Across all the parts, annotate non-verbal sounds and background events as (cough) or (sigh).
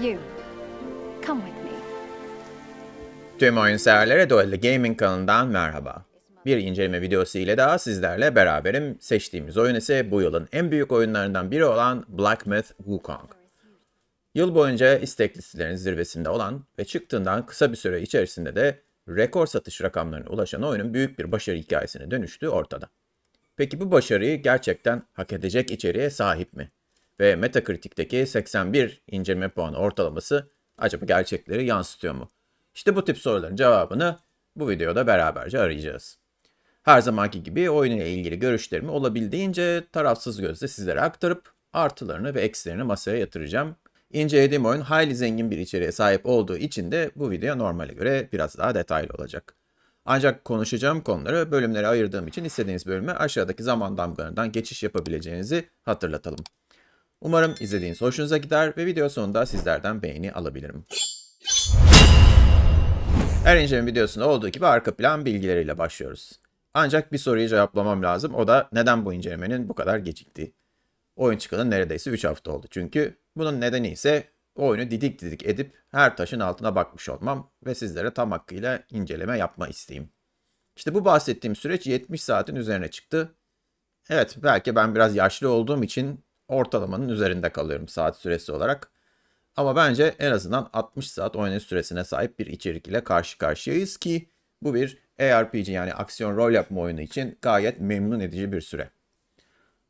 You, come with me. Tüm oyunseverlere Duel'de Gaming kanalından merhaba. Bir inceleme videosu ile daha sizlerle beraberim. Seçtiğimiz oyun ise bu yılın en büyük oyunlarından biri olan Black Myth Wukong. Yıl boyunca istek listelerinin zirvesinde olan ve çıktığından kısa bir süre içerisinde de rekor satış rakamlarına ulaşan oyunun büyük bir başarı hikayesine dönüştüğü ortada. Peki bu başarıyı gerçekten hak edecek içeriğe sahip mi? ve Metacritic'teki 81 inceleme puanı ortalaması acaba gerçekleri yansıtıyor mu? İşte bu tip soruların cevabını bu videoda beraberce arayacağız. Her zamanki gibi oyun ile ilgili görüşlerimi olabildiğince tarafsız gözle sizlere aktarıp artılarını ve eksilerini masaya yatıracağım. İncelediğim oyun hayli zengin bir içeriğe sahip olduğu için de bu video normale göre biraz daha detaylı olacak. Ancak konuşacağım konuları bölümlere ayırdığım için istediğiniz bölüme aşağıdaki zaman damgalarından geçiş yapabileceğinizi hatırlatalım. Umarım izlediğiniz hoşunuza gider ve video sonunda sizlerden beğeni alabilirim. Her inceleme videosunda olduğu gibi arka plan bilgileriyle başlıyoruz. Ancak bir soruyu cevaplamam lazım. O da neden bu incelemenin bu kadar gecikti? Oyun çıkalı neredeyse 3 hafta oldu. Çünkü bunun nedeni ise oyunu didik didik edip her taşın altına bakmış olmam ve sizlere tam hakkıyla inceleme yapma isteğim. İşte bu bahsettiğim süreç 70 saatin üzerine çıktı. Evet belki ben biraz yaşlı olduğum için ortalamanın üzerinde kalıyorum saat süresi olarak. Ama bence en azından 60 saat oynayış süresine sahip bir içerik ile karşı karşıyayız ki bu bir ARPG yani aksiyon rol yapma oyunu için gayet memnun edici bir süre.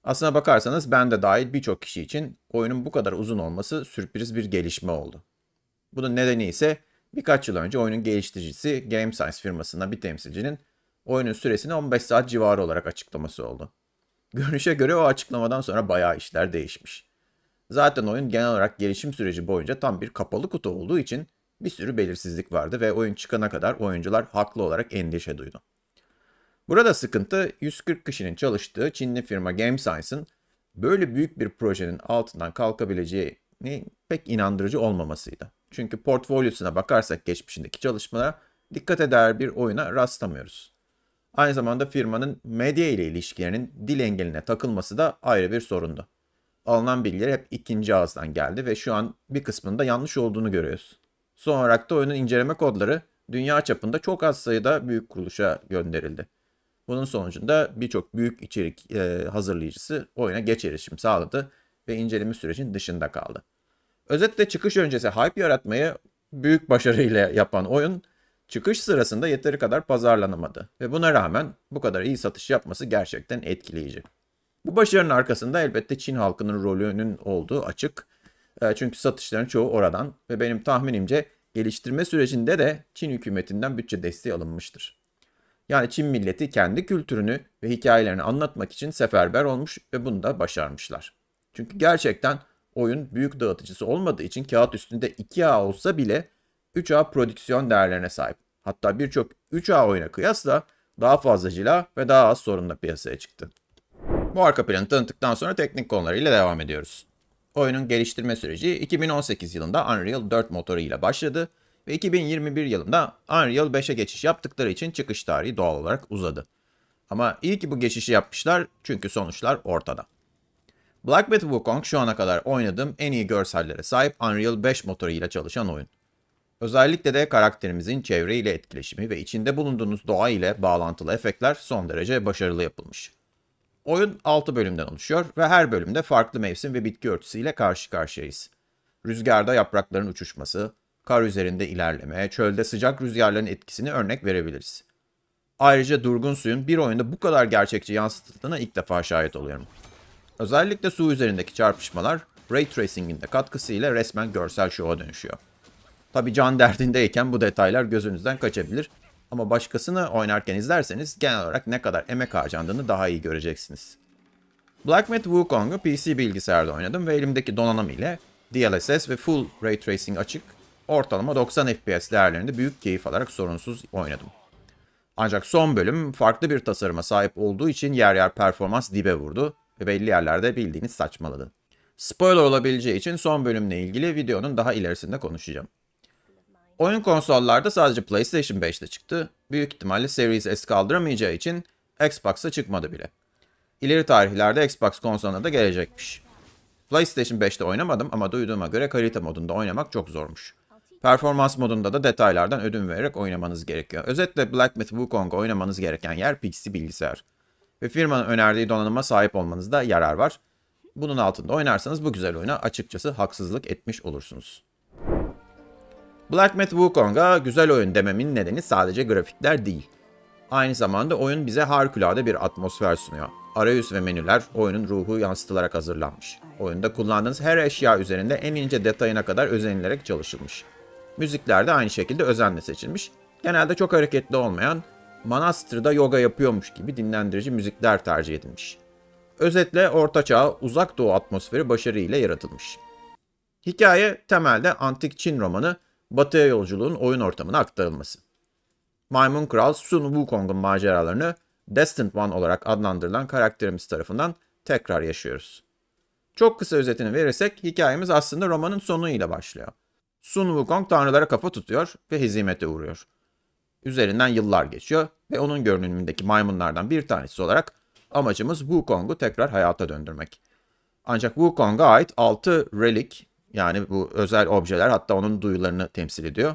Aslına bakarsanız ben de dahil birçok kişi için oyunun bu kadar uzun olması sürpriz bir gelişme oldu. Bunun nedeni ise birkaç yıl önce oyunun geliştiricisi Game Science firmasından bir temsilcinin oyunun süresini 15 saat civarı olarak açıklaması oldu. Görünüşe göre o açıklamadan sonra bayağı işler değişmiş. Zaten oyun genel olarak gelişim süreci boyunca tam bir kapalı kutu olduğu için bir sürü belirsizlik vardı ve oyun çıkana kadar oyuncular haklı olarak endişe duydu. Burada sıkıntı 140 kişinin çalıştığı Çinli firma GameScience'ın böyle büyük bir projenin altından kalkabileceğini pek inandırıcı olmamasıydı. Çünkü portfolyosuna bakarsak geçmişindeki çalışmalara dikkat eder bir oyuna rastlamıyoruz. Aynı zamanda firmanın medya ile ilişkilerinin dil engeline takılması da ayrı bir sorundu. Alınan bilgiler hep ikinci ağızdan geldi ve şu an bir kısmında yanlış olduğunu görüyoruz. Son olarak da oyunun inceleme kodları dünya çapında çok az sayıda büyük kuruluşa gönderildi. Bunun sonucunda birçok büyük içerik e, hazırlayıcısı oyuna geç erişim sağladı ve inceleme sürecin dışında kaldı. Özetle çıkış öncesi hype yaratmayı büyük başarıyla yapan oyun Çıkış sırasında yeteri kadar pazarlanamadı ve buna rağmen bu kadar iyi satış yapması gerçekten etkileyici. Bu başarının arkasında elbette Çin halkının rolünün olduğu açık. E, çünkü satışların çoğu oradan ve benim tahminimce geliştirme sürecinde de Çin hükümetinden bütçe desteği alınmıştır. Yani Çin milleti kendi kültürünü ve hikayelerini anlatmak için seferber olmuş ve bunu da başarmışlar. Çünkü gerçekten oyun büyük dağıtıcısı olmadığı için kağıt üstünde 2A olsa bile 3A prodüksiyon değerlerine sahip. Hatta birçok 3A oyuna kıyasla daha fazla cila ve daha az sorunla piyasaya çıktı. Bu arka planı tanıttıktan sonra teknik konularıyla devam ediyoruz. Oyunun geliştirme süreci 2018 yılında Unreal 4 motoru ile başladı ve 2021 yılında Unreal 5'e geçiş yaptıkları için çıkış tarihi doğal olarak uzadı. Ama iyi ki bu geçişi yapmışlar çünkü sonuçlar ortada. Black Myth Wukong şu ana kadar oynadığım en iyi görsellere sahip Unreal 5 motoru ile çalışan oyun. Özellikle de karakterimizin çevre ile etkileşimi ve içinde bulunduğunuz doğa ile bağlantılı efektler son derece başarılı yapılmış. Oyun 6 bölümden oluşuyor ve her bölümde farklı mevsim ve bitki örtüsüyle karşı karşıyayız. Rüzgarda yaprakların uçuşması, kar üzerinde ilerleme, çölde sıcak rüzgarların etkisini örnek verebiliriz. Ayrıca durgun suyun bir oyunda bu kadar gerçekçi yansıtıldığına ilk defa şahit oluyorum. Özellikle su üzerindeki çarpışmalar Ray Tracing'in de katkısıyla resmen görsel şova dönüşüyor. Tabi can derdindeyken bu detaylar gözünüzden kaçabilir. Ama başkasını oynarken izlerseniz genel olarak ne kadar emek harcandığını daha iyi göreceksiniz. Black Myth Wukong'u PC bilgisayarda oynadım ve elimdeki donanım ile DLSS ve Full Ray Tracing açık ortalama 90 FPS değerlerinde büyük keyif alarak sorunsuz oynadım. Ancak son bölüm farklı bir tasarıma sahip olduğu için yer yer performans dibe vurdu ve belli yerlerde bildiğiniz saçmaladı. Spoiler olabileceği için son bölümle ilgili videonun daha ilerisinde konuşacağım. Oyun konsollarda sadece PlayStation 5'te çıktı. Büyük ihtimalle Series S kaldıramayacağı için Xbox'a çıkmadı bile. İleri tarihlerde Xbox konsoluna da gelecekmiş. PlayStation 5'te oynamadım ama duyduğuma göre kalite modunda oynamak çok zormuş. Performans modunda da detaylardan ödün vererek oynamanız gerekiyor. Özetle Black Myth Wukong'u oynamanız gereken yer PC bilgisayar. Ve firmanın önerdiği donanıma sahip olmanızda yarar var. Bunun altında oynarsanız bu güzel oyuna açıkçası haksızlık etmiş olursunuz. Black Myth Wukong'a güzel oyun dememin nedeni sadece grafikler değil. Aynı zamanda oyun bize harikulade bir atmosfer sunuyor. Arayüz ve menüler oyunun ruhu yansıtılarak hazırlanmış. Oyunda kullandığınız her eşya üzerinde en ince detayına kadar özenilerek çalışılmış. Müzikler de aynı şekilde özenle seçilmiş. Genelde çok hareketli olmayan, manastırda yoga yapıyormuş gibi dinlendirici müzikler tercih edilmiş. Özetle ortaçağ, uzak doğu atmosferi başarıyla yaratılmış. Hikaye temelde antik Çin romanı batıya yolculuğun oyun ortamına aktarılması. Maymun Kral Sun Wukong'un maceralarını Destined One olarak adlandırılan karakterimiz tarafından tekrar yaşıyoruz. Çok kısa özetini verirsek hikayemiz aslında romanın sonu ile başlıyor. Sun Wukong tanrılara kafa tutuyor ve hizmete uğruyor. Üzerinden yıllar geçiyor ve onun görünümündeki maymunlardan bir tanesi olarak amacımız Wukong'u tekrar hayata döndürmek. Ancak Wukong'a ait 6 relik yani bu özel objeler hatta onun duyularını temsil ediyor.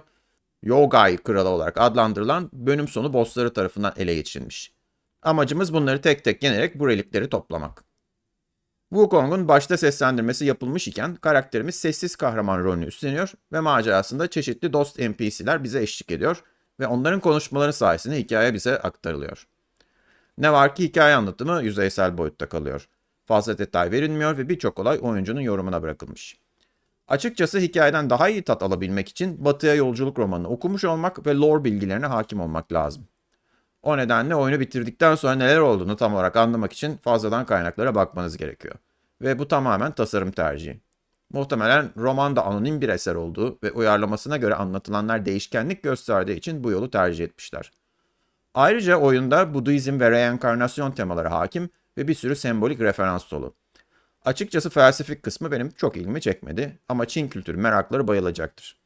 Yogai kralı olarak adlandırılan bölüm sonu bossları tarafından ele geçirilmiş. Amacımız bunları tek tek yenerek bu relikleri toplamak. Wukong'un başta seslendirmesi yapılmış iken karakterimiz sessiz kahraman rolünü üstleniyor ve macerasında çeşitli dost NPC'ler bize eşlik ediyor ve onların konuşmaları sayesinde hikaye bize aktarılıyor. Ne var ki hikaye anlatımı yüzeysel boyutta kalıyor. Fazla detay verilmiyor ve birçok olay oyuncunun yorumuna bırakılmış. Açıkçası hikayeden daha iyi tat alabilmek için Batı'ya yolculuk romanını okumuş olmak ve lore bilgilerine hakim olmak lazım. O nedenle oyunu bitirdikten sonra neler olduğunu tam olarak anlamak için fazladan kaynaklara bakmanız gerekiyor. Ve bu tamamen tasarım tercihi. Muhtemelen roman da anonim bir eser olduğu ve uyarlamasına göre anlatılanlar değişkenlik gösterdiği için bu yolu tercih etmişler. Ayrıca oyunda Budizm ve reenkarnasyon temaları hakim ve bir sürü sembolik referans dolu. Açıkçası felsefik kısmı benim çok ilgimi çekmedi ama Çin kültürü merakları bayılacaktır.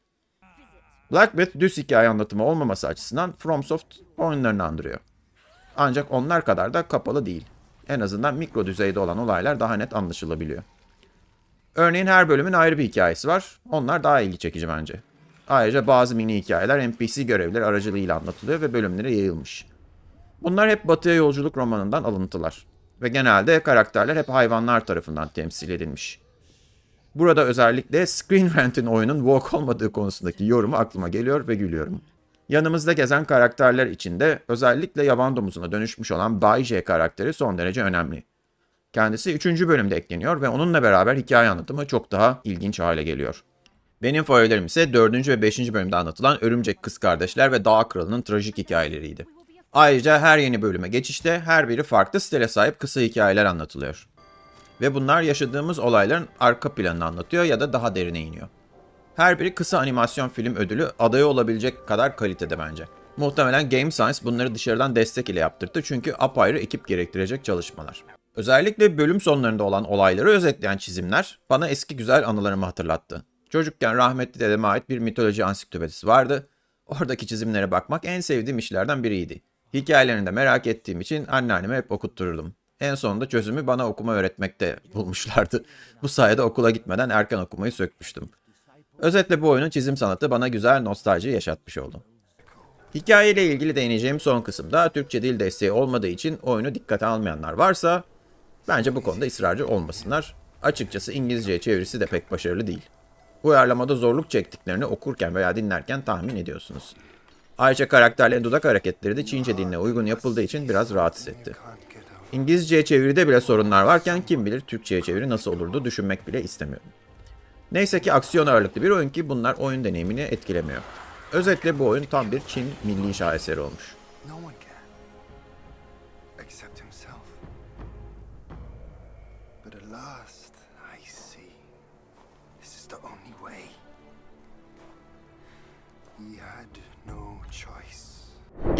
Black düz hikaye anlatımı olmaması açısından FromSoft oyunlarını andırıyor. Ancak onlar kadar da kapalı değil. En azından mikro düzeyde olan olaylar daha net anlaşılabiliyor. Örneğin her bölümün ayrı bir hikayesi var. Onlar daha ilgi çekici bence. Ayrıca bazı mini hikayeler NPC görevleri aracılığıyla anlatılıyor ve bölümlere yayılmış. Bunlar hep Batı'ya yolculuk romanından alıntılar ve genelde karakterler hep hayvanlar tarafından temsil edilmiş. Burada özellikle Screen Rant'in oyunun woke olmadığı konusundaki yorumu aklıma geliyor ve gülüyorum. Yanımızda gezen karakterler içinde özellikle yaban domuzuna dönüşmüş olan Bay J karakteri son derece önemli. Kendisi 3. bölümde ekleniyor ve onunla beraber hikaye anlatımı çok daha ilginç hale geliyor. Benim favorilerim ise 4. ve 5. bölümde anlatılan Örümcek Kız Kardeşler ve Dağ Kralı'nın trajik hikayeleriydi. Ayrıca her yeni bölüme geçişte her biri farklı stile sahip kısa hikayeler anlatılıyor. Ve bunlar yaşadığımız olayların arka planını anlatıyor ya da daha derine iniyor. Her biri kısa animasyon film ödülü adayı olabilecek kadar kalitede bence. Muhtemelen Game Science bunları dışarıdan destek ile yaptırdı çünkü apayrı ekip gerektirecek çalışmalar. Özellikle bölüm sonlarında olan olayları özetleyen çizimler bana eski güzel anılarımı hatırlattı. Çocukken rahmetli dedeme ait bir mitoloji ansiklopedisi vardı. Oradaki çizimlere bakmak en sevdiğim işlerden biriydi. Hikayelerini de merak ettiğim için anneanneme hep okuttururdum. En sonunda çözümü bana okuma öğretmekte (laughs) bulmuşlardı. Bu sayede okula gitmeden erken okumayı sökmüştüm. Özetle bu oyunun çizim sanatı bana güzel nostalji yaşatmış oldu. Hikayeyle ilgili değineceğim son kısımda Türkçe dil desteği olmadığı için oyunu dikkate almayanlar varsa bence bu konuda ısrarcı olmasınlar. Açıkçası İngilizce çevirisi de pek başarılı değil. Uyarlamada zorluk çektiklerini okurken veya dinlerken tahmin ediyorsunuz. Ayrıca karakterlerin dudak hareketleri de Çince diline uygun yapıldığı için biraz rahatsız etti. İngilizceye çeviride bile sorunlar varken kim bilir Türkçeye çeviri nasıl olurdu düşünmek bile istemiyorum. Neyse ki aksiyon ağırlıklı bir oyun ki bunlar oyun deneyimini etkilemiyor. Özetle bu oyun tam bir Çin milli şaheseri olmuş.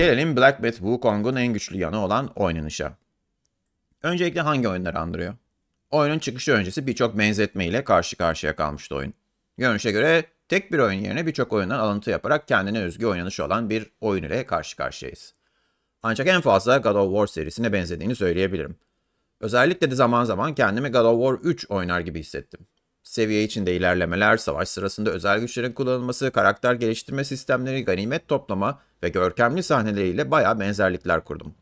Gelelim Black Myth Wukong'un en güçlü yanı olan oynanışa. Öncelikle hangi oyunları andırıyor? Oyunun çıkışı öncesi birçok benzetme ile karşı karşıya kalmıştı oyun. Görünüşe göre tek bir oyun yerine birçok oyundan alıntı yaparak kendine özgü oynanış olan bir oyun ile karşı karşıyayız. Ancak en fazla God of War serisine benzediğini söyleyebilirim. Özellikle de zaman zaman kendimi God of War 3 oynar gibi hissettim seviye içinde ilerlemeler, savaş sırasında özel güçlerin kullanılması, karakter geliştirme sistemleri, ganimet toplama ve görkemli sahneleriyle baya benzerlikler kurdum.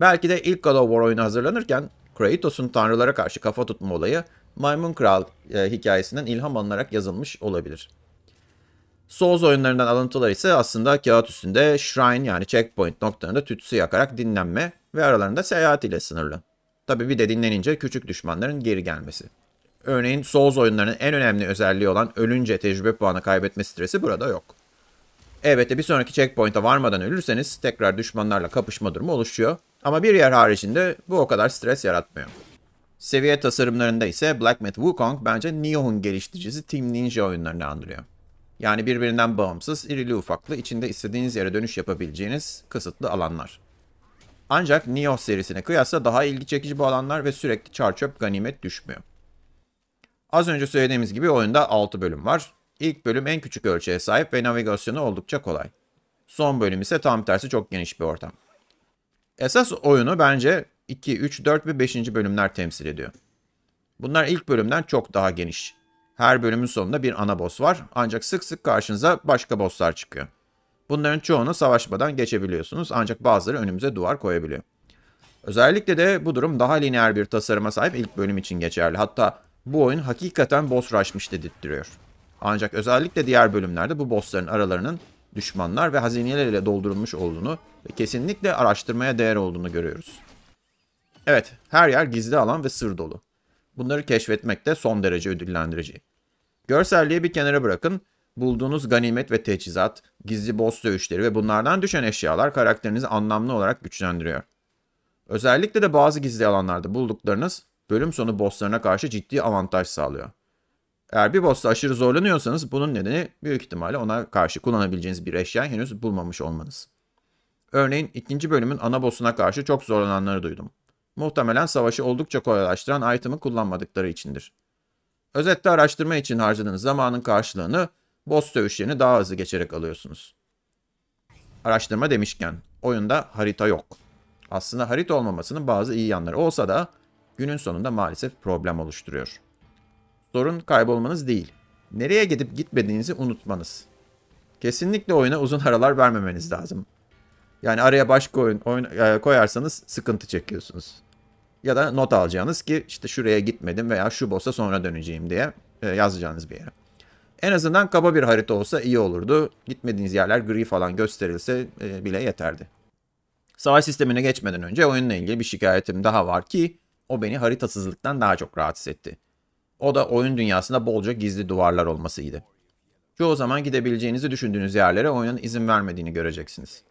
Belki de ilk God of War oyunu hazırlanırken Kratos'un tanrılara karşı kafa tutma olayı Maymun Kral e, hikayesinden ilham alınarak yazılmış olabilir. Souls oyunlarından alıntılar ise aslında kağıt üstünde shrine yani checkpoint noktalarında tütsü yakarak dinlenme ve aralarında seyahat ile sınırlı. Tabi bir de dinlenince küçük düşmanların geri gelmesi. Örneğin Souls oyunlarının en önemli özelliği olan ölünce tecrübe puanı kaybetme stresi burada yok. Elbette bir sonraki checkpoint'a varmadan ölürseniz tekrar düşmanlarla kapışma durumu oluşuyor. Ama bir yer haricinde bu o kadar stres yaratmıyor. Seviye tasarımlarında ise Black Myth Wukong bence Nioh'un geliştiricisi Team Ninja oyunlarını andırıyor. Yani birbirinden bağımsız, irili ufaklı, içinde istediğiniz yere dönüş yapabileceğiniz kısıtlı alanlar. Ancak Nioh serisine kıyasla daha ilgi çekici bu alanlar ve sürekli çarçöp ganimet düşmüyor. Az önce söylediğimiz gibi oyunda 6 bölüm var. İlk bölüm en küçük ölçüye sahip ve navigasyonu oldukça kolay. Son bölüm ise tam tersi çok geniş bir ortam. Esas oyunu bence 2, 3, 4 ve 5. bölümler temsil ediyor. Bunlar ilk bölümden çok daha geniş. Her bölümün sonunda bir ana boss var ancak sık sık karşınıza başka bosslar çıkıyor. Bunların çoğunu savaşmadan geçebiliyorsunuz ancak bazıları önümüze duvar koyabiliyor. Özellikle de bu durum daha lineer bir tasarıma sahip ilk bölüm için geçerli. Hatta bu oyun hakikaten boss rush'mış dedirtiyor. Ancak özellikle diğer bölümlerde bu bossların aralarının düşmanlar ve hazinelerle doldurulmuş olduğunu ve kesinlikle araştırmaya değer olduğunu görüyoruz. Evet, her yer gizli alan ve sır dolu. Bunları keşfetmek de son derece ödüllendirici. Görselliği bir kenara bırakın, bulduğunuz ganimet ve teçhizat, gizli boss dövüşleri ve bunlardan düşen eşyalar karakterinizi anlamlı olarak güçlendiriyor. Özellikle de bazı gizli alanlarda bulduklarınız bölüm sonu bosslarına karşı ciddi avantaj sağlıyor. Eğer bir boss'ta aşırı zorlanıyorsanız bunun nedeni büyük ihtimalle ona karşı kullanabileceğiniz bir eşya henüz bulmamış olmanız. Örneğin ikinci bölümün ana boss'una karşı çok zorlananları duydum. Muhtemelen savaşı oldukça kolaylaştıran item'ı kullanmadıkları içindir. Özetle araştırma için harcadığınız zamanın karşılığını boss dövüşlerini daha hızlı geçerek alıyorsunuz. Araştırma demişken oyunda harita yok. Aslında harita olmamasının bazı iyi yanları olsa da günün sonunda maalesef problem oluşturuyor. Sorun kaybolmanız değil. Nereye gidip gitmediğinizi unutmanız. Kesinlikle oyuna uzun aralar vermemeniz lazım. Yani araya başka oyun, oyun e, koyarsanız sıkıntı çekiyorsunuz. Ya da not alacağınız ki işte şuraya gitmedim veya şu boss'a sonra döneceğim diye e, yazacağınız bir yere. En azından kaba bir harita olsa iyi olurdu. Gitmediğiniz yerler gri falan gösterilse e, bile yeterdi. Savaş sistemine geçmeden önce oyunla ilgili bir şikayetim daha var ki o beni haritasızlıktan daha çok rahatsız etti. O da oyun dünyasında bolca gizli duvarlar olmasıydı. Çoğu zaman gidebileceğinizi düşündüğünüz yerlere oyunun izin vermediğini göreceksiniz.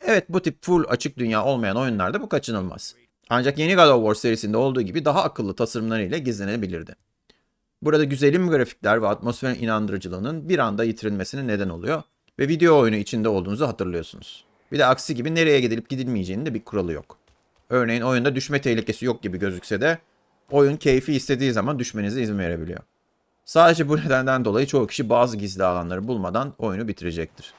Evet bu tip full açık dünya olmayan oyunlarda bu kaçınılmaz. Ancak yeni God of War serisinde olduğu gibi daha akıllı tasarımlarıyla gizlenebilirdi. Burada güzelim grafikler ve atmosferin inandırıcılığının bir anda yitirilmesine neden oluyor ve video oyunu içinde olduğunuzu hatırlıyorsunuz. Bir de aksi gibi nereye gidilip gidilmeyeceğinin de bir kuralı yok. Örneğin oyunda düşme tehlikesi yok gibi gözükse de oyun keyfi istediği zaman düşmenize izin verebiliyor. Sadece bu nedenden dolayı çoğu kişi bazı gizli alanları bulmadan oyunu bitirecektir.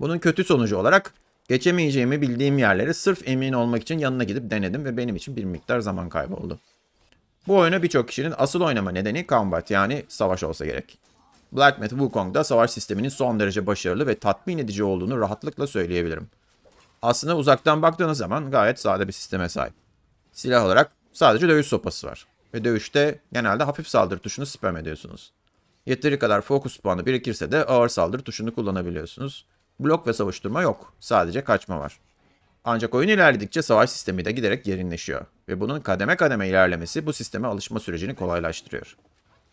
Bunun kötü sonucu olarak geçemeyeceğimi bildiğim yerleri sırf emin olmak için yanına gidip denedim ve benim için bir miktar zaman kayboldu. Bu oyunu birçok kişinin asıl oynama nedeni combat yani savaş olsa gerek. Black Myth Wukong'da savaş sisteminin son derece başarılı ve tatmin edici olduğunu rahatlıkla söyleyebilirim aslında uzaktan baktığınız zaman gayet sade bir sisteme sahip. Silah olarak sadece dövüş sopası var. Ve dövüşte genelde hafif saldırı tuşunu spam ediyorsunuz. Yeteri kadar fokus puanı birikirse de ağır saldırı tuşunu kullanabiliyorsunuz. Blok ve savuşturma yok. Sadece kaçma var. Ancak oyun ilerledikçe savaş sistemi de giderek yerinleşiyor ve bunun kademe kademe ilerlemesi bu sisteme alışma sürecini kolaylaştırıyor.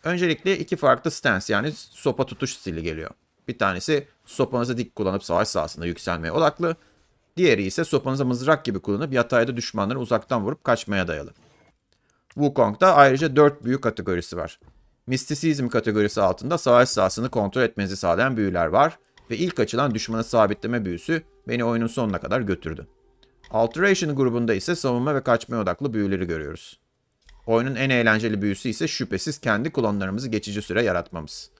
Öncelikle iki farklı stance yani sopa tutuş stili geliyor. Bir tanesi sopanızı dik kullanıp savaş sahasında yükselmeye odaklı, Diğeri ise sopanıza mızrak gibi kullanıp yatayda düşmanları uzaktan vurup kaçmaya dayalı. Wukong'da ayrıca dört büyü kategorisi var. Mistisizm kategorisi altında savaş sahasını kontrol etmenizi sağlayan büyüler var ve ilk açılan düşmanı sabitleme büyüsü beni oyunun sonuna kadar götürdü. Alteration grubunda ise savunma ve kaçmaya odaklı büyüleri görüyoruz. Oyunun en eğlenceli büyüsü ise şüphesiz kendi klonlarımızı geçici süre yaratmamız.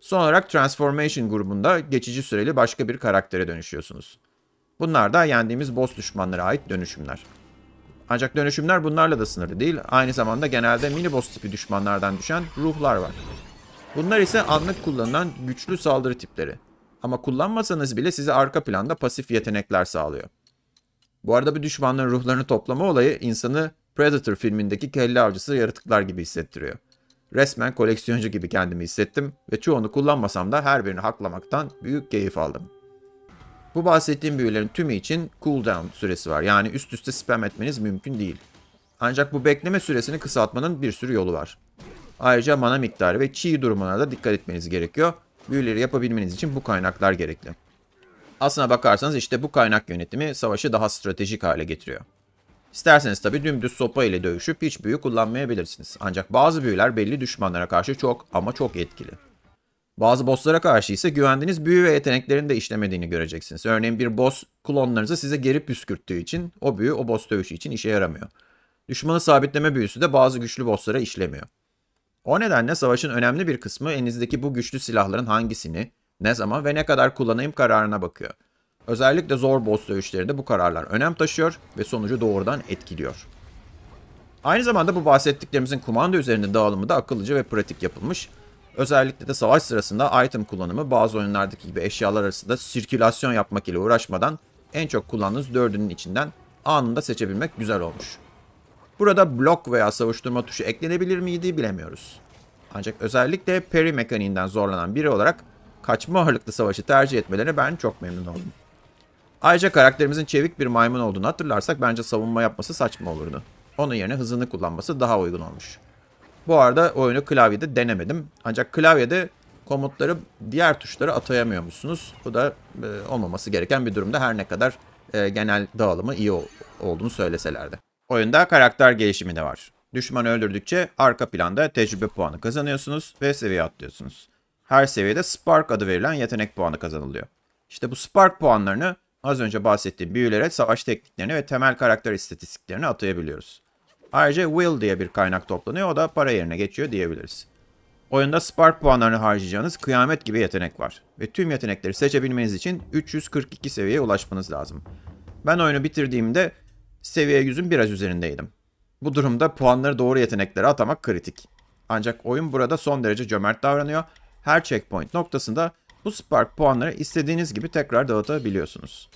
Son olarak Transformation grubunda geçici süreli başka bir karaktere dönüşüyorsunuz. Bunlar da yendiğimiz boss düşmanlara ait dönüşümler. Ancak dönüşümler bunlarla da sınırlı değil. Aynı zamanda genelde mini boss tipi düşmanlardan düşen ruhlar var. Bunlar ise anlık kullanılan güçlü saldırı tipleri. Ama kullanmasanız bile size arka planda pasif yetenekler sağlıyor. Bu arada bu düşmanların ruhlarını toplama olayı insanı Predator filmindeki kelle avcısı yaratıklar gibi hissettiriyor. Resmen koleksiyoncu gibi kendimi hissettim ve çoğunu kullanmasam da her birini haklamaktan büyük keyif aldım. Bu bahsettiğim büyülerin tümü için cooldown süresi var. Yani üst üste spam etmeniz mümkün değil. Ancak bu bekleme süresini kısaltmanın bir sürü yolu var. Ayrıca mana miktarı ve chi durumuna da dikkat etmeniz gerekiyor. Büyüleri yapabilmeniz için bu kaynaklar gerekli. Aslına bakarsanız işte bu kaynak yönetimi savaşı daha stratejik hale getiriyor. İsterseniz tabi dümdüz sopa ile dövüşüp hiç büyü kullanmayabilirsiniz. Ancak bazı büyüler belli düşmanlara karşı çok ama çok etkili. Bazı bosslara karşı ise güvendiğiniz büyü ve yeteneklerin de işlemediğini göreceksiniz. Örneğin bir boss klonlarınızı size geri püskürttüğü için o büyü o boss dövüşü için işe yaramıyor. Düşmanı sabitleme büyüsü de bazı güçlü bosslara işlemiyor. O nedenle savaşın önemli bir kısmı elinizdeki bu güçlü silahların hangisini, ne zaman ve ne kadar kullanayım kararına bakıyor. Özellikle zor boss dövüşlerinde bu kararlar önem taşıyor ve sonucu doğrudan etkiliyor. Aynı zamanda bu bahsettiklerimizin kumanda üzerinde dağılımı da akıllıca ve pratik yapılmış. Özellikle de savaş sırasında item kullanımı bazı oyunlardaki gibi eşyalar arasında sirkülasyon yapmak ile uğraşmadan en çok kullandığınız dördünün içinden anında seçebilmek güzel olmuş. Burada blok veya savuşturma tuşu eklenebilir miydi bilemiyoruz. Ancak özellikle peri mekaniğinden zorlanan biri olarak kaçma ağırlıklı savaşı tercih etmelerine ben çok memnun oldum. Ayrıca karakterimizin çevik bir maymun olduğunu hatırlarsak bence savunma yapması saçma olurdu. Onun yerine hızını kullanması daha uygun olmuş. Bu arada oyunu klavyede denemedim. Ancak klavyede komutları diğer tuşlara atayamıyor musunuz? Bu da e, olmaması gereken bir durumda her ne kadar e, genel dağılımı iyi olduğunu söyleseler de. Oyunda karakter gelişimi de var. Düşmanı öldürdükçe arka planda tecrübe puanı kazanıyorsunuz ve seviye atlıyorsunuz. Her seviyede Spark adı verilen yetenek puanı kazanılıyor. İşte bu Spark puanlarını az önce bahsettiğim büyülere, savaş tekniklerini ve temel karakter istatistiklerini atayabiliyoruz. Ayrıca will diye bir kaynak toplanıyor. O da para yerine geçiyor diyebiliriz. Oyunda spark puanlarını harcayacağınız kıyamet gibi yetenek var. Ve tüm yetenekleri seçebilmeniz için 342 seviyeye ulaşmanız lazım. Ben oyunu bitirdiğimde seviye 100'ün biraz üzerindeydim. Bu durumda puanları doğru yeteneklere atamak kritik. Ancak oyun burada son derece cömert davranıyor. Her checkpoint noktasında bu spark puanları istediğiniz gibi tekrar dağıtabiliyorsunuz.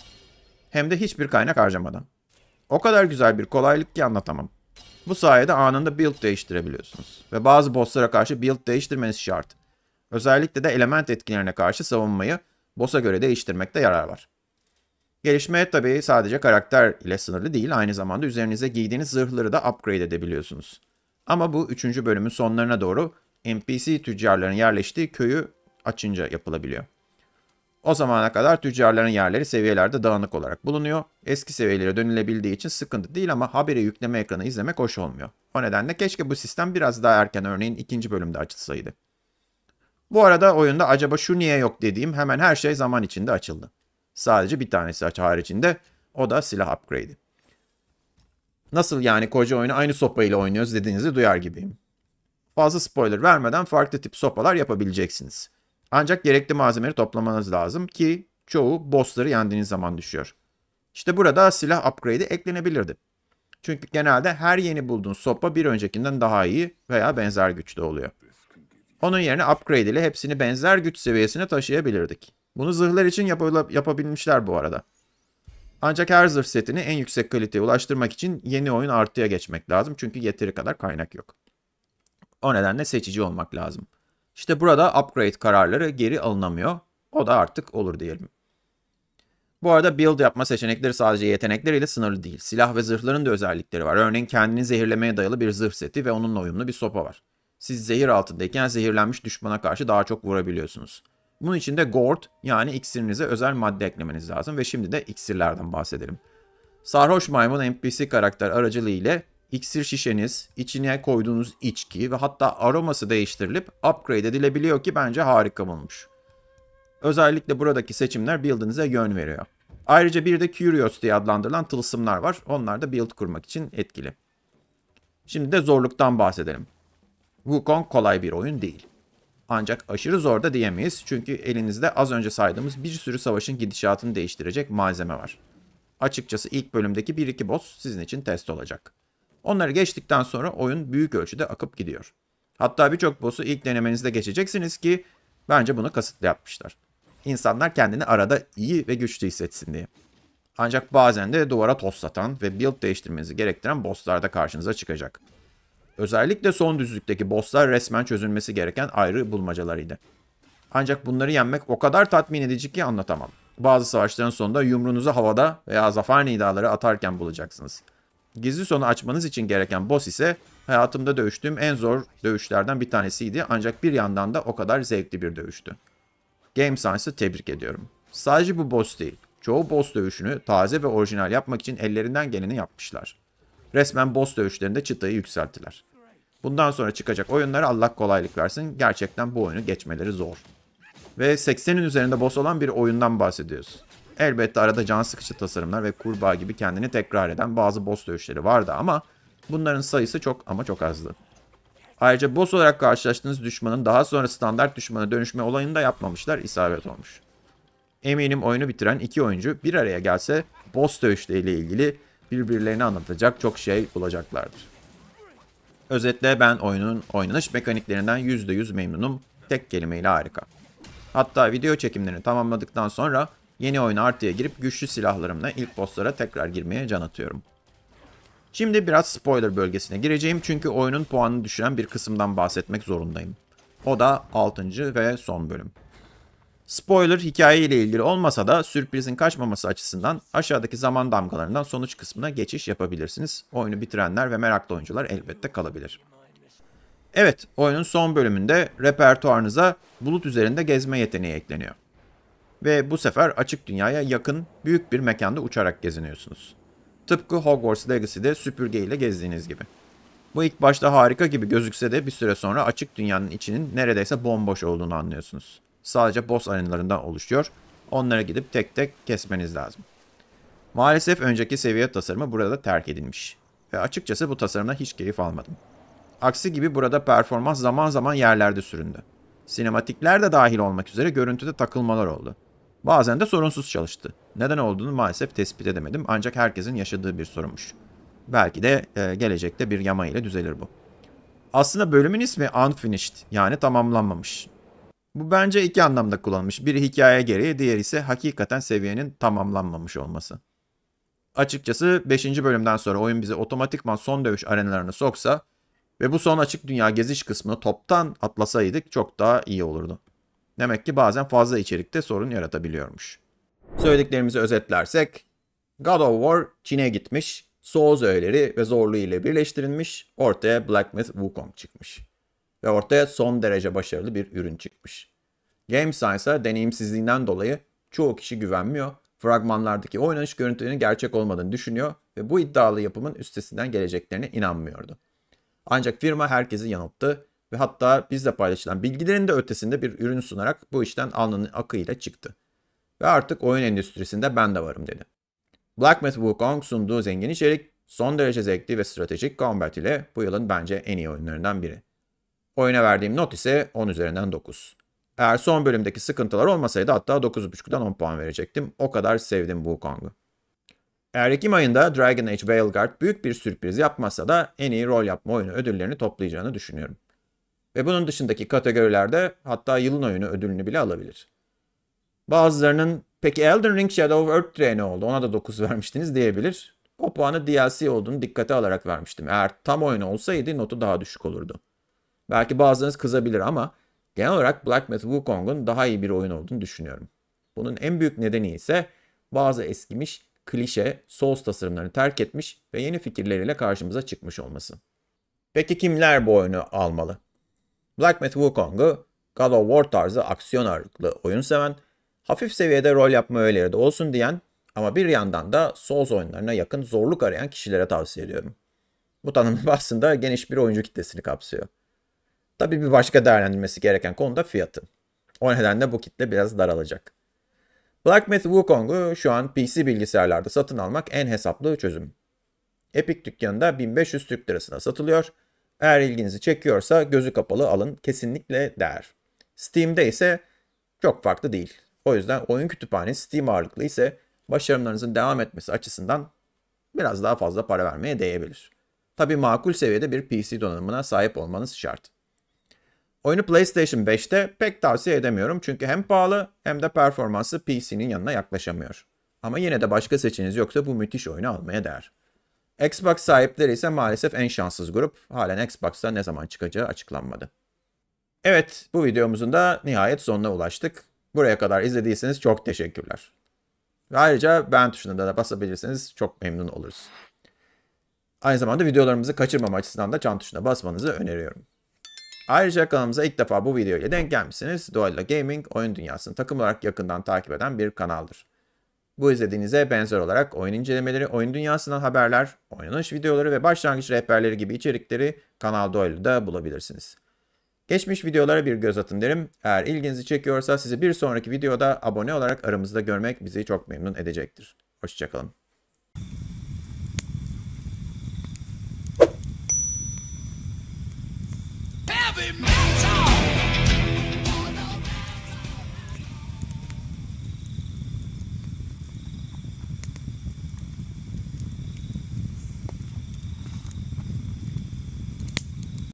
Hem de hiçbir kaynak harcamadan. O kadar güzel bir kolaylık ki anlatamam. Bu sayede anında build değiştirebiliyorsunuz. Ve bazı bosslara karşı build değiştirmeniz şart. Özellikle de element etkilerine karşı savunmayı boss'a göre değiştirmekte yarar var. Gelişmeye tabii sadece karakter ile sınırlı değil, aynı zamanda üzerinize giydiğiniz zırhları da upgrade edebiliyorsunuz. Ama bu 3. bölümün sonlarına doğru NPC tüccarların yerleştiği köyü açınca yapılabiliyor. O zamana kadar tüccarların yerleri seviyelerde dağınık olarak bulunuyor. Eski seviyelere dönülebildiği için sıkıntı değil ama habire yükleme ekranı izlemek hoş olmuyor. O nedenle keşke bu sistem biraz daha erken örneğin ikinci bölümde açılsaydı. Bu arada oyunda acaba şu niye yok dediğim hemen her şey zaman içinde açıldı. Sadece bir tanesi aç haricinde o da silah upgrade'i. Nasıl yani koca oyunu aynı sopayla oynuyoruz dediğinizi duyar gibiyim. Fazla spoiler vermeden farklı tip sopalar yapabileceksiniz. Ancak gerekli malzemeleri toplamanız lazım ki çoğu bossları yendiğiniz zaman düşüyor. İşte burada silah upgrade'i eklenebilirdi. Çünkü genelde her yeni bulduğun sopa bir öncekinden daha iyi veya benzer güçte oluyor. Onun yerine upgrade ile hepsini benzer güç seviyesine taşıyabilirdik. Bunu zırhlar için yap yapabilmişler bu arada. Ancak her zırh setini en yüksek kaliteye ulaştırmak için yeni oyun artıya geçmek lazım. Çünkü yeteri kadar kaynak yok. O nedenle seçici olmak lazım. İşte burada upgrade kararları geri alınamıyor. O da artık olur diyelim. Bu arada build yapma seçenekleri sadece yetenekleriyle sınırlı değil. Silah ve zırhların da özellikleri var. Örneğin kendini zehirlemeye dayalı bir zırh seti ve onunla uyumlu bir sopa var. Siz zehir altındayken zehirlenmiş düşmana karşı daha çok vurabiliyorsunuz. Bunun için de gourd yani iksirinize özel madde eklemeniz lazım ve şimdi de iksirlerden bahsedelim. Sarhoş maymun NPC karakter aracılığı ile iksir şişeniz, içine koyduğunuz içki ve hatta aroması değiştirilip upgrade edilebiliyor ki bence harika bulmuş. Özellikle buradaki seçimler build'ınıza yön veriyor. Ayrıca bir de Curious diye adlandırılan tılsımlar var. Onlar da build kurmak için etkili. Şimdi de zorluktan bahsedelim. Wukong kolay bir oyun değil. Ancak aşırı zor da diyemeyiz çünkü elinizde az önce saydığımız bir sürü savaşın gidişatını değiştirecek malzeme var. Açıkçası ilk bölümdeki 1-2 boss sizin için test olacak. Onları geçtikten sonra oyun büyük ölçüde akıp gidiyor. Hatta birçok boss'u ilk denemenizde geçeceksiniz ki bence bunu kasıtlı yapmışlar. İnsanlar kendini arada iyi ve güçlü hissetsin diye. Ancak bazen de duvara toslatan ve build değiştirmenizi gerektiren bosslar da karşınıza çıkacak. Özellikle son düzlükteki bosslar resmen çözülmesi gereken ayrı bulmacalarıydı. Ancak bunları yenmek o kadar tatmin edici ki anlatamam. Bazı savaşların sonunda yumruğunuzu havada veya zafer nidaları atarken bulacaksınız. Gizli sonu açmanız için gereken boss ise hayatımda dövüştüğüm en zor dövüşlerden bir tanesiydi ancak bir yandan da o kadar zevkli bir dövüştü. Game Science'ı tebrik ediyorum. Sadece bu boss değil, çoğu boss dövüşünü taze ve orijinal yapmak için ellerinden geleni yapmışlar. Resmen boss dövüşlerinde çıtayı yükselttiler. Bundan sonra çıkacak oyunlara Allah kolaylık versin. Gerçekten bu oyunu geçmeleri zor. Ve 80'in üzerinde boss olan bir oyundan bahsediyoruz. Elbette arada can sıkıcı tasarımlar ve kurbağa gibi kendini tekrar eden bazı boss dövüşleri vardı ama bunların sayısı çok ama çok azdı. Ayrıca boss olarak karşılaştığınız düşmanın daha sonra standart düşmana dönüşme olayını da yapmamışlar isabet olmuş. Eminim oyunu bitiren iki oyuncu bir araya gelse boss dövüşleriyle ilgili birbirlerini anlatacak çok şey bulacaklardır. Özetle ben oyunun oynanış mekaniklerinden %100 memnunum. Tek kelimeyle harika. Hatta video çekimlerini tamamladıktan sonra Yeni oyuna artıya girip güçlü silahlarımla ilk bosslara tekrar girmeye can atıyorum. Şimdi biraz spoiler bölgesine gireceğim çünkü oyunun puanını düşüren bir kısımdan bahsetmek zorundayım. O da 6. ve son bölüm. Spoiler hikaye ile ilgili olmasa da sürprizin kaçmaması açısından aşağıdaki zaman damgalarından sonuç kısmına geçiş yapabilirsiniz. Oyunu bitirenler ve meraklı oyuncular elbette kalabilir. Evet, oyunun son bölümünde repertuarınıza bulut üzerinde gezme yeteneği ekleniyor ve bu sefer açık dünyaya yakın büyük bir mekanda uçarak geziniyorsunuz. Tıpkı Hogwarts Legacy'de süpürgeyle gezdiğiniz gibi. Bu ilk başta harika gibi gözükse de bir süre sonra açık dünyanın içinin neredeyse bomboş olduğunu anlıyorsunuz. Sadece boss arenalarından oluşuyor. Onlara gidip tek tek kesmeniz lazım. Maalesef önceki seviye tasarımı burada terk edilmiş. Ve açıkçası bu tasarımdan hiç keyif almadım. Aksi gibi burada performans zaman zaman yerlerde süründü. Sinematikler de dahil olmak üzere görüntüde takılmalar oldu. Bazen de sorunsuz çalıştı. Neden olduğunu maalesef tespit edemedim ancak herkesin yaşadığı bir sorunmuş. Belki de e, gelecekte bir yama ile düzelir bu. Aslında bölümün ismi unfinished yani tamamlanmamış. Bu bence iki anlamda kullanılmış. Biri hikaye gereği, diğeri ise hakikaten seviyenin tamamlanmamış olması. Açıkçası 5. bölümden sonra oyun bizi otomatikman son dövüş arenalarına soksa ve bu son açık dünya geziş kısmını toptan atlasaydık çok daha iyi olurdu. Demek ki bazen fazla içerikte sorun yaratabiliyormuş. Söylediklerimizi özetlersek God of War Çin'e gitmiş, Souls öğeleri ve zorluğu ile birleştirilmiş, ortaya Black Myth Wukong çıkmış. Ve ortaya son derece başarılı bir ürün çıkmış. Game Science'a deneyimsizliğinden dolayı çoğu kişi güvenmiyor, fragmanlardaki oynanış görüntülerinin gerçek olmadığını düşünüyor ve bu iddialı yapımın üstesinden geleceklerine inanmıyordu. Ancak firma herkesi yanılttı ve hatta bizle paylaşılan bilgilerin de ötesinde bir ürün sunarak bu işten alnının akıyla çıktı. Ve artık oyun endüstrisinde ben de varım dedi. Black Myth Wukong sunduğu zengin içerik son derece zevkli ve stratejik combat ile bu yılın bence en iyi oyunlarından biri. Oyuna verdiğim not ise 10 üzerinden 9. Eğer son bölümdeki sıkıntılar olmasaydı hatta 9.5'dan 10 puan verecektim. O kadar sevdim Wukong'u. Eğer Ekim ayında Dragon Age Veilguard büyük bir sürpriz yapmazsa da en iyi rol yapma oyunu ödüllerini toplayacağını düşünüyorum. Ve bunun dışındaki kategorilerde hatta yılın oyunu ödülünü bile alabilir. Bazılarının peki Elden Ring Shadow of Earth ne oldu ona da 9 (laughs) vermiştiniz diyebilir. O puanı DLC olduğunu dikkate alarak vermiştim. Eğer tam oyun olsaydı notu daha düşük olurdu. Belki bazılarınız kızabilir ama genel olarak Black Metal Wukong'un daha iyi bir oyun olduğunu düşünüyorum. Bunun en büyük nedeni ise bazı eskimiş, klişe, Souls tasarımlarını terk etmiş ve yeni fikirleriyle karşımıza çıkmış olması. Peki kimler bu oyunu almalı? Black Myth Wukong'u God of War tarzı aksiyon ağırlıklı oyun seven, hafif seviyede rol yapma öğeleri de olsun diyen ama bir yandan da Souls oyunlarına yakın zorluk arayan kişilere tavsiye ediyorum. Bu tanım (laughs) aslında geniş bir oyuncu kitlesini kapsıyor. Tabii bir başka değerlendirilmesi gereken konu da fiyatı. O nedenle bu kitle biraz daralacak. Black Myth Wukong'u şu an PC bilgisayarlarda satın almak en hesaplı çözüm. Epic dükkanında 1500 Türk lirasına satılıyor eğer ilginizi çekiyorsa gözü kapalı alın kesinlikle değer. Steam'de ise çok farklı değil. O yüzden oyun kütüphanesi Steam ağırlıklı ise başarımlarınızın devam etmesi açısından biraz daha fazla para vermeye değebilir. Tabi makul seviyede bir PC donanımına sahip olmanız şart. Oyunu PlayStation 5'te pek tavsiye edemiyorum çünkü hem pahalı hem de performansı PC'nin yanına yaklaşamıyor. Ama yine de başka seçeneğiniz yoksa bu müthiş oyunu almaya değer. Xbox sahipleri ise maalesef en şanssız grup. Halen Xbox'ta ne zaman çıkacağı açıklanmadı. Evet bu videomuzun da nihayet sonuna ulaştık. Buraya kadar izlediyseniz çok teşekkürler. Ve ayrıca beğen tuşuna da basabilirsiniz. çok memnun oluruz. Aynı zamanda videolarımızı kaçırmama açısından da çan tuşuna basmanızı öneriyorum. Ayrıca kanalımıza ilk defa bu video ile denk gelmişsiniz. Dualda Gaming, oyun dünyasını takım olarak yakından takip eden bir kanaldır. Bu izlediğinize benzer olarak oyun incelemeleri, oyun dünyasından haberler, oynanış videoları ve başlangıç rehberleri gibi içerikleri Kanal Doyle'da bulabilirsiniz. Geçmiş videolara bir göz atın derim. Eğer ilginizi çekiyorsa sizi bir sonraki videoda abone olarak aramızda görmek bizi çok memnun edecektir. Hoşçakalın.